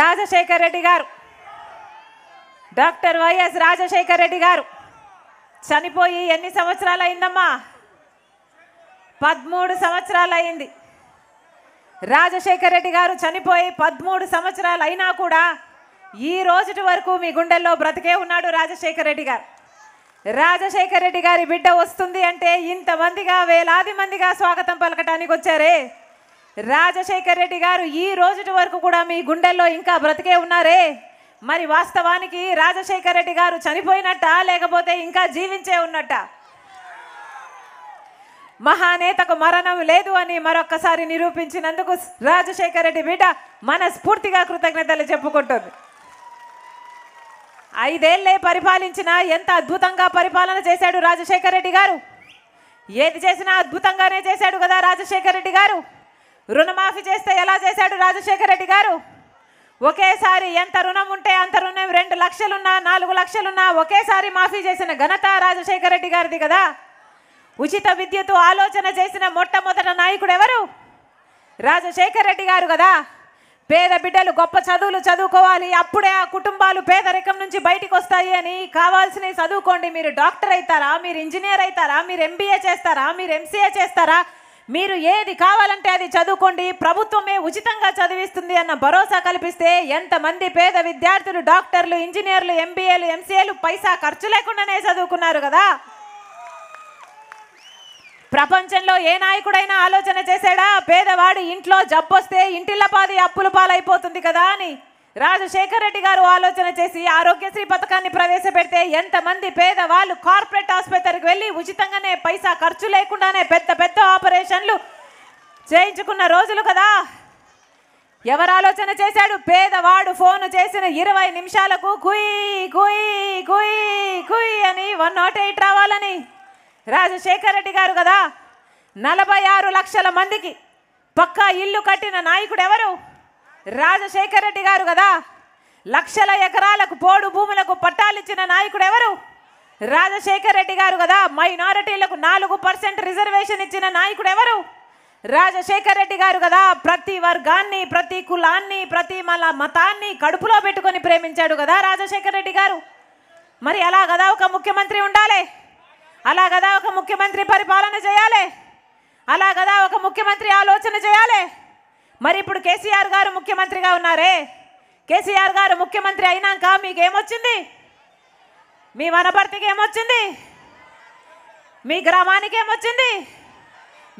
రాజశేఖర్ రెడ్డి గారు doctor YS Rajasekhar Reddy గారు చనిపోయి ఎన్ని సంవత్సరాలు అయిందమ్మా పదమూడు సంవత్సరాలు అయింది రాజశేఖర్ రెడ్డి గారు చనిపోయి పదమూడు సంవత్సరాలు అయినా కూడా ఈ రోజుటి వరకు మీ గుండెల్లో బ్రతికే ఉన్నాడు రాజశేఖర్ రెడ్డి గారు రాజశేఖర్ రెడ్డి గారి బిడ్డ వస్తుంది అంటే ఇంతమందిగా వేలాది మందిగా స్వాగతం పలకటానికి వచ్చారే రాజశేఖర్ రెడ్డి గారు ఈ రోజుటి వరకు కూడా మీ గుండెల్లో ఇంకా బ్రతికే ఉన్నారే మరి వాస్తవానికి రాజశేఖర్ రెడ్డి గారు చనిపోయినట్ట లేకపోతే ఇంకా జీవించే ఉన్నట్ట మహానేతకు మరణం లేదు అని మరొక్కసారి నిరూపించినందుకు రాజశేఖర్ రెడ్డి బిడ్డ మనస్ఫూర్తిగా కృతజ్ఞతలు చెప్పుకుంటుంది ఐదేళ్లే పరిపాలించిన ఎంత అద్భుతంగా పరిపాలన చేశాడు రాజశేఖర్ రెడ్డి గారు ఏది చేసినా అద్భుతంగానే చేశాడు కదా రాజశేఖర్ రెడ్డి గారు రుణమాఫీ చేస్తే ఎలా చేశాడు రాజశేఖర రెడ్డి గారు ఒకేసారి ఎంత రుణం ఉంటే అంత రుణం రెండు లక్షలున్నా నాలుగు లక్షలున్నా ఒకేసారి మాఫీ చేసిన ఘనత రాజశేఖర రెడ్డి గారిది కదా ఉచిత విద్యుత్ ఆలోచన చేసిన మొట్టమొదట నాయకుడు ఎవరు రాజశేఖర రెడ్డి గారు కదా పేద బిడ్డలు గొప్ప చదువులు చదువుకోవాలి అప్పుడే ఆ కుటుంబాలు పేదరికం నుంచి బయటకు వస్తాయి అని కావాల్సినవి చదువుకోండి మీరు డాక్టర్ అవుతారా మీరు ఇంజనీర్ అవుతారా మీరు ఎంబీఏ చేస్తారా మీరు ఎంసీఏ చేస్తారా మీరు ఏది కావాలంటే అది చదువుకోండి ప్రభుత్వమే ఉచితంగా చదివిస్తుంది అన్న భరోసా కల్పిస్తే ఎంతమంది పేద విద్యార్థులు డాక్టర్లు ఇంజనీర్లు ఎంబీఏలు ఎంసీఏలు పైసా ఖర్చు లేకుండానే చదువుకున్నారు కదా ప్రపంచంలో ఏ నాయకుడైనా ఆలోచన చేశాడా పేదవాడు ఇంట్లో జబ్బొస్తే ఇంటిల్లపాది అప్పుల పాలైపోతుంది కదా అని రాజశేఖర్ రెడ్డి గారు ఆలోచన చేసి ఆరోగ్యశ్రీ పథకాన్ని ప్రవేశపెడితే ఎంతమంది పేదవాళ్ళు కార్పొరేట్ ఆసుపత్రికి వెళ్ళి ఉచితంగానే పైసా ఖర్చు లేకుండానే పెద్ద పెద్ద ఆపరేషన్లు చేయించుకున్న రోజులు కదా ఎవరు ఆలోచన చేశాడు పేదవాడు ఫోన్ చేసిన ఇరవై నిమిషాలకు కుయ్ కుయ్ కుయ్ కుయ్ అని వన్ నాట్ ఎయిట్ రావాలని రాజశేఖర్ రెడ్డి గారు కదా నలభై ఆరు లక్షల మందికి పక్కా ఇల్లు కట్టిన నాయకుడు ఎవరు రాజశేఖర రెడ్డి గారు కదా లక్షల ఎకరాలకు పోడు భూములకు పట్టాలు ఇచ్చిన నాయకుడు ఎవరు రాజశేఖర రెడ్డి గారు కదా మైనారిటీలకు నాలుగు పర్సెంట్ రిజర్వేషన్ ఇచ్చిన నాయకుడు ఎవరు రాజశేఖర రెడ్డి గారు కదా ప్రతి వర్గాన్ని ప్రతి కులాన్ని ప్రతి మల మతాన్ని కడుపులో పెట్టుకొని ప్రేమించాడు కదా రాజశేఖర రెడ్డి గారు మరి అలా కదా ఒక ముఖ్యమంత్రి ఉండాలి అలా కదా ఒక ముఖ్యమంత్రి పరిపాలన చేయాలి అలా కదా ఒక ముఖ్యమంత్రి ఆలోచన చేయాలి మరి ఇప్పుడు కేసీఆర్ గారు ముఖ్యమంత్రిగా ఉన్నారే కేసీఆర్ గారు ముఖ్యమంత్రి అయినాక మీకేమొచ్చింది మీ వనపర్తికి ఏమొచ్చింది మీ గ్రామానికి ఏమొచ్చింది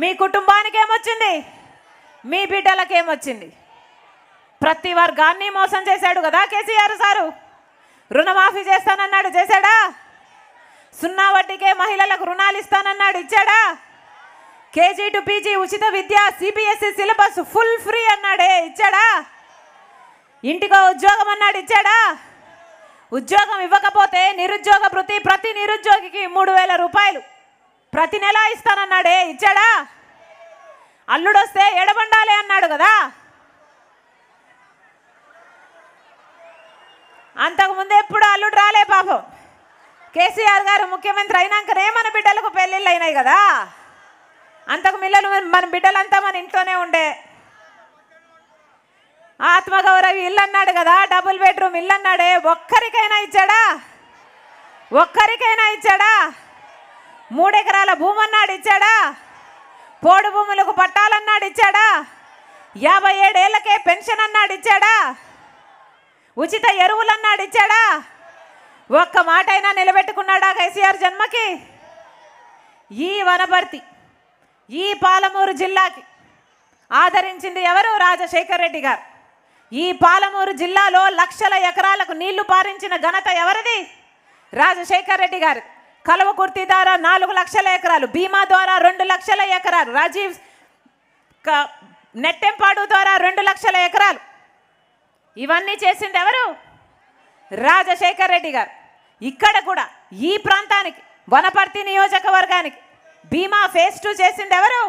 మీ కుటుంబానికి ఏమొచ్చింది మీ బిడ్డలకి ఏమొచ్చింది ప్రతి వర్గాన్ని మోసం చేశాడు కదా కేసీఆర్ సారు రుణమాఫీ చేస్తానన్నాడు చేశాడా సున్నా వడ్డీకే మహిళలకు రుణాలు ఇస్తానన్నాడు ఇచ్చాడా కేజీ టు పీజీ ఉచిత విద్య CBSE e syllabus full free అన్నాడే ఇచ్చాడా ఇంటికో ఉద్యోగం అన్నాడు ఇచ్చాడా ఉద్యోగం ఇవ్వకపోతే నిరుద్యోగ వృత్తి ప్రతి నిరుద్యోగికి మూడు వేల రూపాయలు ప్రతి నెల ఇస్తానన్నాడే ఇచ్చాడా అల్లుడొస్తే ఎడబండాలి అన్నాడు కదా అంతకుముందు ఎప్పుడు అల్లుడు రాలే పాపం కేసీఆర్ గారు ముఖ్యమంత్రి అయినాకనే మన బిడ్డలకు పెళ్ళిళ్ళు అయినాయి కదా అంతకు మిల్లలు మన బిడ్డలంతా మన ఇంట్లోనే ఉండే ఆత్మగౌరవి ఇల్లు అన్నాడు కదా డబుల్ బెడ్రూమ్ ఇల్లు అన్నాడే ఒక్కరికైనా ఇచ్చాడా ఒక్కరికైనా ఇచ్చాడా మూడెకరాల భూమి అన్నాడు ఇచ్చాడా పోడు భూములకు పట్టాలన్నాడు ఇచ్చాడా యాభై ఏడేళ్లకే పెన్షన్ అన్నాడు ఇచ్చాడా ఉచిత ఎరువులు అన్నాడు ఇచ్చాడా ఒక్క మాట అయినా నిలబెట్టుకున్నాడా కేసీఆర్ జన్మకి ఈ వనభర్తి ఈ పాలమూరు జిల్లాకి ఆదరించింది ఎవరు రాజశేఖర్ రెడ్డి గారు ఈ పాలమూరు జిల్లాలో లక్షల ఎకరాలకు నీళ్లు పారించిన ఘనత ఎవరిది రాజశేఖర్ రెడ్డి గారు కుర్తి ద్వారా నాలుగు లక్షల ఎకరాలు బీమా ద్వారా రెండు లక్షల ఎకరాలు రాజీవ్ నెట్టెంపాడు ద్వారా రెండు లక్షల ఎకరాలు ఇవన్నీ చేసింది ఎవరు రాజశేఖర్ రెడ్డి గారు ఇక్కడ కూడా ఈ ప్రాంతానికి వనపర్తి నియోజకవర్గానికి భీమా ఫేజ్ టూ చేసింది ఎవరు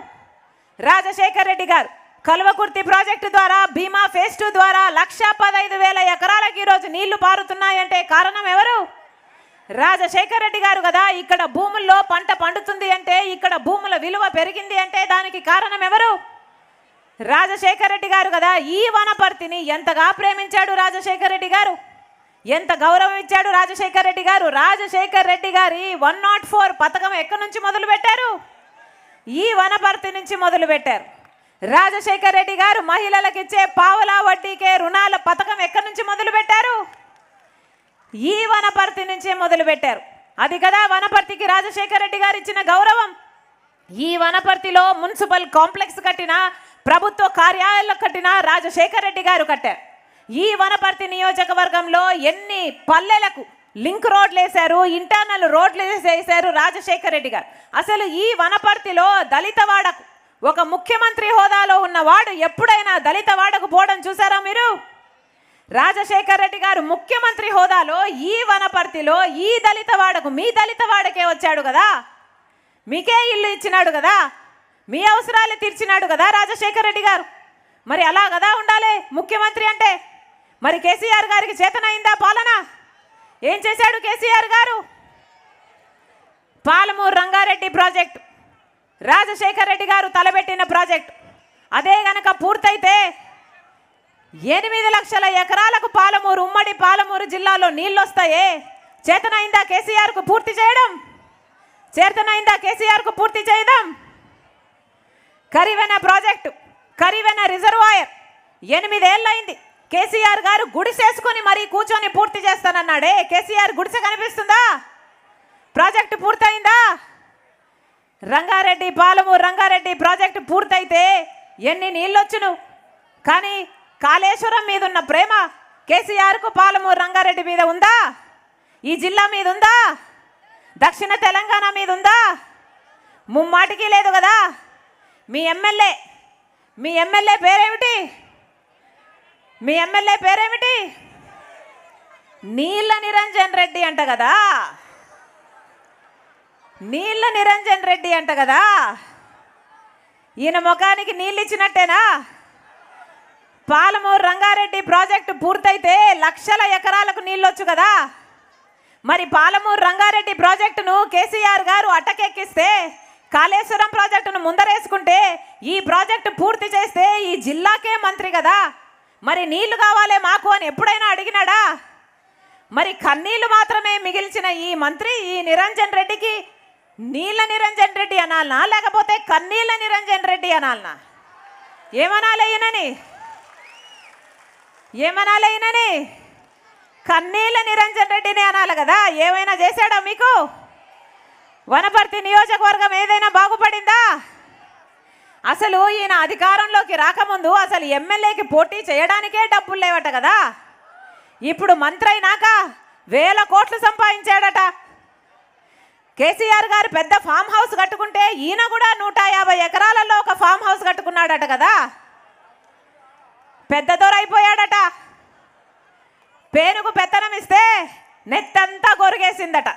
రాజశేఖర్ రెడ్డి గారు కల్వకుర్తి ప్రాజెక్టు ద్వారా భీమా ఫేజ్ టూ ద్వారా లక్ష పదైదు వేల ఎకరాలకు ఈరోజు నీళ్లు పారుతున్నాయంటే కారణం ఎవరు రాజశేఖర్ రెడ్డి గారు కదా ఇక్కడ భూముల్లో పంట పండుతుంది అంటే ఇక్కడ భూముల విలువ పెరిగింది అంటే దానికి కారణం ఎవరు రాజశేఖర్ రెడ్డి గారు కదా ఈ వనపర్తిని ఎంతగా ప్రేమించాడు రాజశేఖర్ రెడ్డి గారు ఎంత గౌరవం ఇచ్చాడు రాజశేఖర్ రెడ్డి గారు రాజశేఖర్ రెడ్డి గారి వన్ నాట్ ఫోర్ పథకం ఎక్కడి నుంచి మొదలు పెట్టారు ఈ వనపర్తి నుంచి మొదలు పెట్టారు రాజశేఖర్ రెడ్డి గారు మహిళలకు ఇచ్చే పావలా వడ్డీకే రుణాల పథకం ఎక్కడి నుంచి మొదలు పెట్టారు ఈ వనపర్తి నుంచే మొదలు పెట్టారు అది కదా వనపర్తికి రాజశేఖర్ రెడ్డి గారు ఇచ్చిన గౌరవం ఈ వనపర్తిలో మున్సిపల్ కాంప్లెక్స్ కట్టిన ప్రభుత్వ కార్యాలయాలు కట్టిన రాజశేఖర్ రెడ్డి గారు కట్టారు ఈ వనపర్తి నియోజకవర్గంలో ఎన్ని పల్లెలకు లింక్ రోడ్లు వేశారు ఇంటర్నల్ రోడ్లు వేశారు రాజశేఖర్ రెడ్డి గారు అసలు ఈ వనపర్తిలో దళిత వాడకు ఒక ముఖ్యమంత్రి హోదాలో ఉన్నవాడు ఎప్పుడైనా దళిత వాడకు పోవడం చూసారా మీరు రాజశేఖర్ రెడ్డి గారు ముఖ్యమంత్రి హోదాలో ఈ వనపర్తిలో ఈ దళిత వాడకు మీ దళిత వాడకే వచ్చాడు కదా మీకే ఇల్లు ఇచ్చినాడు కదా మీ అవసరాలు తీర్చినాడు కదా రాజశేఖర్ రెడ్డి గారు మరి అలా కదా ఉండాలి ముఖ్యమంత్రి అంటే మరి కేసీఆర్ గారికి చేతనైందా పాలన ఏం చేశాడు కేసీఆర్ గారు పాలమూరు రంగారెడ్డి ప్రాజెక్ట్ రాజశేఖర్ రెడ్డి గారు తలబెట్టిన ప్రాజెక్ట్ అదే గనక పూర్తయితే ఎనిమిది లక్షల ఎకరాలకు పాలమూరు ఉమ్మడి పాలమూరు జిల్లాలో నీళ్ళొస్తాయే చేతనైందా కేసీఆర్కు పూర్తి చేయడం చేతనైందా కేసీఆర్కు పూర్తి చేయడం కరివెన ప్రాజెక్టు కరివెన రిజర్వాయర్ ఎనిమిదేళ్ళయింది కేసీఆర్ గారు గుడిసేసుకొని మరీ కూర్చొని పూర్తి చేస్తానన్నాడే కేసీఆర్ గుడిసె కనిపిస్తుందా ప్రాజెక్టు పూర్తయిందా రంగారెడ్డి పాలము రంగారెడ్డి ప్రాజెక్టు పూర్తయితే ఎన్ని నీళ్ళొచ్చును కానీ కాళేశ్వరం మీద ఉన్న ప్రేమ కేసీఆర్కు పాలము రంగారెడ్డి మీద ఉందా ఈ జిల్లా మీద ఉందా దక్షిణ తెలంగాణ మీద ఉందా ముమ్మాటికి లేదు కదా మీ ఎమ్మెల్యే మీ ఎమ్మెల్యే పేరేమిటి మీ ఎమ్మెల్యే పేరేమిటి నీళ్ళ నిరంజన్ రెడ్డి అంట కదా నీళ్ళ నిరంజన్ రెడ్డి అంట కదా ఈయన ముఖానికి నీళ్ళు ఇచ్చినట్టేనా పాలమూరు రంగారెడ్డి ప్రాజెక్టు పూర్తయితే లక్షల ఎకరాలకు నీళ్ళొచ్చు కదా మరి పాలమూరు రంగారెడ్డి ప్రాజెక్టును కేసీఆర్ గారు అట్టకెక్కిస్తే కాళేశ్వరం ప్రాజెక్టును ముందరేసుకుంటే ఈ ప్రాజెక్టు పూర్తి చేస్తే ఈ జిల్లాకే మంత్రి కదా మరి నీళ్లు కావాలే మాకు అని ఎప్పుడైనా అడిగినాడా మరి కన్నీళ్లు మాత్రమే మిగిల్చిన ఈ మంత్రి ఈ నిరంజన్ రెడ్డికి నీళ్ళ నిరంజన్ రెడ్డి అనాలనా లేకపోతే కన్నీళ్ళ నిరంజన్ రెడ్డి అనాలనా ఏమనాలయ్యనని ఏమనాలయ్యనని కన్నీళ్ళ నిరంజన్ రెడ్డిని అనాలి కదా ఏమైనా చేశాడా మీకు వనపర్తి నియోజకవర్గం ఏదైనా బాగుపడిందా అసలు ఈయన అధికారంలోకి రాకముందు అసలు ఎమ్మెల్యేకి పోటీ చేయడానికే డబ్బులు లేవట కదా ఇప్పుడు మంత్రి అయినాక వేల కోట్లు సంపాదించాడట కేసీఆర్ గారు పెద్ద ఫామ్ హౌస్ కట్టుకుంటే ఈయన కూడా నూట యాభై ఎకరాలలో ఒక ఫామ్ హౌస్ కట్టుకున్నాడట కదా పెద్ద అయిపోయాడట పేనుకు పెత్తనం ఇస్తే నెత్తంతా గొరిగేసిందట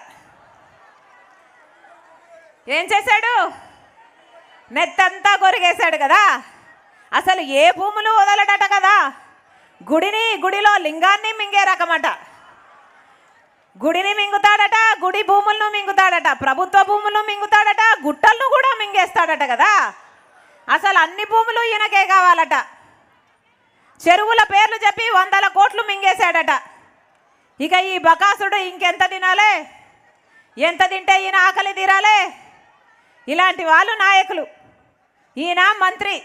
ఏం చేశాడు నెత్తంతా కొరిగేశాడు కదా అసలు ఏ భూములు వదలడట కదా గుడిని గుడిలో లింగాన్ని మింగే రకమట గుడిని మింగుతాడట గుడి భూములను మింగుతాడట ప్రభుత్వ భూములను మింగుతాడట గుట్టలను కూడా మింగేస్తాడట కదా అసలు అన్ని భూములు ఈయనకే కావాలట చెరువుల పేర్లు చెప్పి వందల కోట్లు మింగేశాడట ఇక ఈ బకాసుడు ఇంకెంత తినాలే ఎంత తింటే ఈయన ఆకలి తీరాలే ఇలాంటి వాళ్ళు నాయకులు ఈయన మంత్రి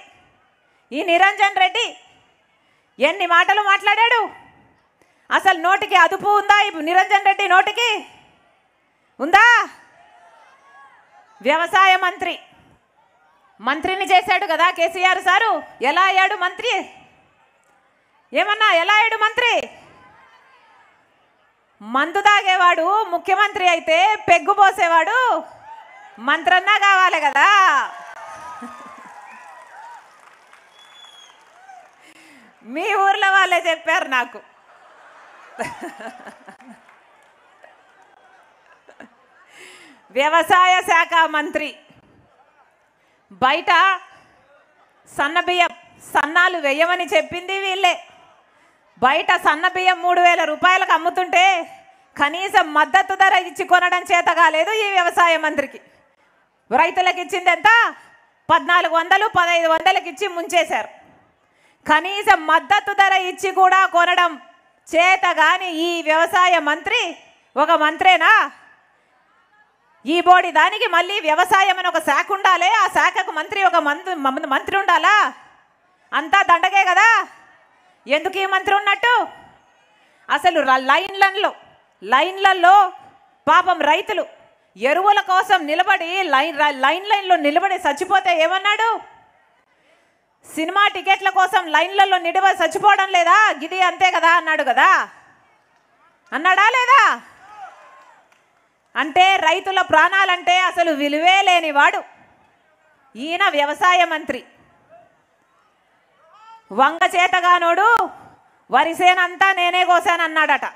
ఈ నిరంజన్ రెడ్డి ఎన్ని మాటలు మాట్లాడాడు అసలు నోటికి అదుపు ఉందా ఈ నిరంజన్ రెడ్డి నోటికి ఉందా వ్యవసాయ మంత్రి మంత్రిని చేశాడు కదా కేసీఆర్ సారు ఎలా అయ్యాడు మంత్రి ఏమన్నా ఎలా అయ్యాడు మంత్రి మందు తాగేవాడు ముఖ్యమంత్రి అయితే పెగ్గు పోసేవాడు మంత్రన్నా కావాలి కదా మీ ఊర్లో వాళ్ళే చెప్పారు నాకు వ్యవసాయ శాఖ మంత్రి బయట సన్నబియ్యం సన్నాలు వేయమని చెప్పింది వీళ్ళే బయట సన్నబియ్యం మూడు వేల రూపాయలకు అమ్ముతుంటే కనీసం మద్దతు ధర ఇచ్చి కొనడం చేత కాలేదు ఈ వ్యవసాయ మంత్రికి రైతులకు ఇచ్చింది ఎంత పద్నాలుగు వందలు పదహైదు వందలకు ఇచ్చి ముంచేశారు కనీసం మద్దతు ధర ఇచ్చి కూడా కొనడం చేత కానీ ఈ వ్యవసాయ మంత్రి ఒక మంత్రేనా ఈ బోడి దానికి మళ్ళీ వ్యవసాయం అని ఒక శాఖ ఉండాలి ఆ శాఖకు మంత్రి ఒక మంత్రి ఉండాలా అంతా దండగే కదా ఎందుకు ఈ మంత్రి ఉన్నట్టు అసలు లైన్లలో లైన్లలో పాపం రైతులు ఎరువుల కోసం నిలబడి లైన్ లైన్ లైన్లో నిలబడి చచ్చిపోతే ఏమన్నాడు సినిమా టికెట్ల కోసం లైన్లలో నిలబడి చచ్చిపోవడం లేదా గిది అంతే కదా అన్నాడు కదా అన్నాడా లేదా అంటే రైతుల ప్రాణాలంటే అసలు విలువే లేనివాడు ఈయన వ్యవసాయ మంత్రి వంగ చేతగానోడు వరిసేనంతా నేనే కోసానన్నాడట